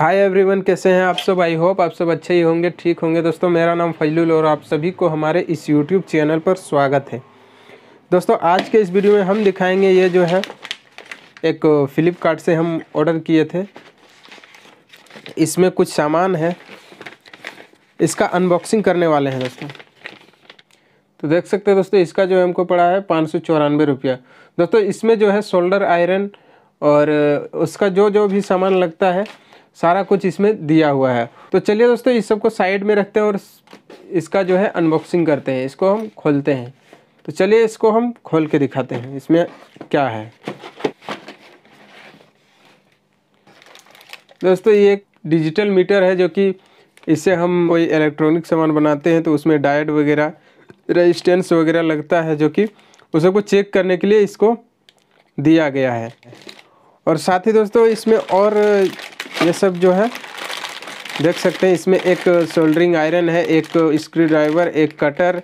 hi everyone कैसे हैं आप सब आई होप आप सब अच्छे ही होंगे ठीक होंगे दोस्तों मेरा नाम फजलुल और आप सभी को हमारे इस यूट्यूब चैनल पर स्वागत है दोस्तों आज के इस वीडियो में हम दिखाएंगे ये जो है एक फ़्लिपकार्ट से हम ऑर्डर किए थे इसमें कुछ सामान है इसका अनबॉक्सिंग करने वाले हैं दोस्तों तो देख सकते हैं दोस्तों इसका जो हमको पड़ा है पाँच सौ चौरानवे रुपया दोस्तों इसमें जो है शोल्डर आयरन और उसका जो जो भी सामान लगता है सारा कुछ इसमें दिया हुआ है तो चलिए दोस्तों इस सबको साइड में रखते हैं और इसका जो है अनबॉक्सिंग करते हैं इसको हम खोलते हैं तो चलिए इसको हम खोल के दिखाते हैं इसमें क्या है दोस्तों ये एक डिजिटल मीटर है जो कि इससे हम कोई इलेक्ट्रॉनिक सामान बनाते हैं तो उसमें डायट वगैरह रेजिस्टेंस वगैरह लगता है जो कि उस सबको चेक करने के लिए इसको दिया गया है और साथ ही दोस्तों इसमें और ये सब जो है देख सकते हैं इसमें एक सोल्डरिंग आयरन है एक स्क्रू ड्राइवर एक कटर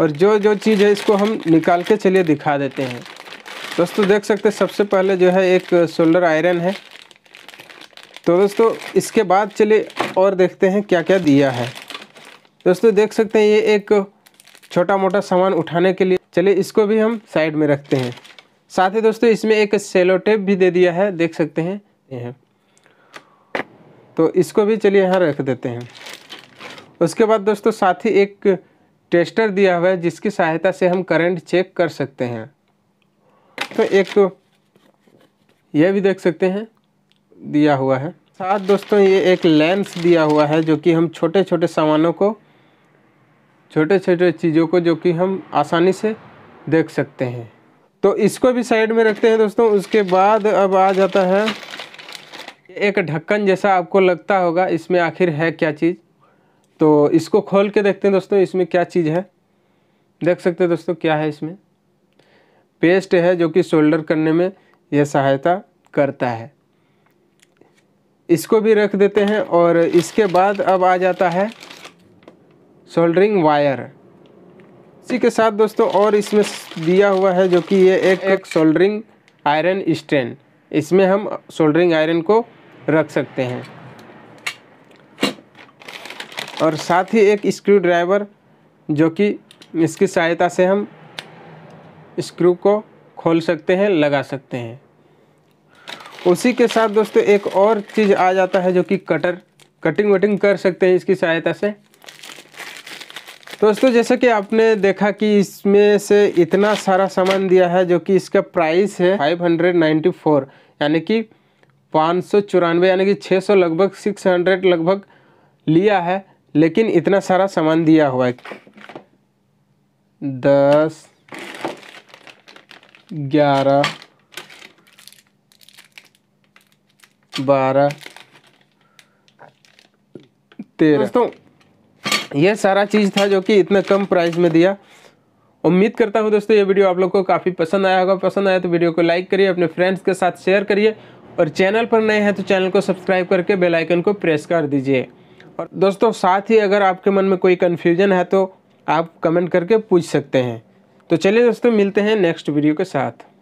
और जो जो चीज़ है इसको हम निकाल के चलिए दिखा देते हैं दोस्तों देख सकते हैं सबसे पहले जो है एक सोल्डर आयरन है तो दोस्तों इसके बाद चलिए और देखते हैं क्या क्या दिया है दोस्तों देख सकते हैं ये एक छोटा मोटा सामान उठाने के लिए चलिए इसको भी हम साइड में रखते हैं साथ ही दोस्तों इसमें एक सेलो टेप भी दे दिया है देख सकते हैं तो इसको भी चलिए यहाँ रख देते हैं उसके बाद दोस्तों साथ ही एक टेस्टर दिया हुआ है जिसकी सहायता से हम करंट चेक कर सकते हैं तो एक तो यह भी देख सकते हैं दिया हुआ है साथ दोस्तों ये एक लेंस दिया हुआ है जो कि हम छोटे छोटे सामानों को छोटे छोटे चीज़ों को जो कि हम आसानी से देख सकते हैं तो इसको भी साइड में रखते हैं दोस्तों उसके बाद अब आ जाता है एक ढक्कन जैसा आपको लगता होगा इसमें आखिर है क्या चीज़ तो इसको खोल के देखते हैं दोस्तों इसमें क्या चीज़ है देख सकते हैं दोस्तों क्या है इसमें पेस्ट है जो कि शोल्डर करने में यह सहायता करता है इसको भी रख देते हैं और इसके बाद अब आ जाता है सोल्डरिंग वायर इसी के साथ दोस्तों और इसमें दिया हुआ है जो कि ये एक एक सोल्डरिंग आयरन स्टैंड इसमें हम सोल्डरिंग आयरन को रख सकते हैं और साथ ही एक स्क्रू ड्राइवर जो कि इसकी सहायता से हम स्क्रू को खोल सकते हैं लगा सकते हैं उसी के साथ दोस्तों एक और चीज़ आ जाता है जो कि कटर कटिंग वटिंग कर सकते हैं इसकी सहायता से दोस्तों जैसे कि आपने देखा कि इसमें से इतना सारा सामान दिया है जो कि इसका प्राइस है 594 यानी कि पाँच सौ चौरानवे यानी कि छः सौ लगभग सिक्स हंड्रेड लगभग लिया है लेकिन इतना सारा सामान दिया हुआ है दस ग्यारह बारह तेरह दोस्तों यह सारा चीज़ था जो कि इतना कम प्राइस में दिया उम्मीद करता हूँ दोस्तों ये वीडियो आप लोग को काफ़ी पसंद आया होगा पसंद आया तो वीडियो को लाइक करिए अपने फ्रेंड्स के साथ शेयर करिए और चैनल पर नए हैं तो चैनल को सब्सक्राइब करके बेल आइकन को प्रेस कर दीजिए और दोस्तों साथ ही अगर आपके मन में कोई कन्फ्यूजन है तो आप कमेंट करके पूछ सकते हैं तो चलिए दोस्तों मिलते हैं नेक्स्ट वीडियो के साथ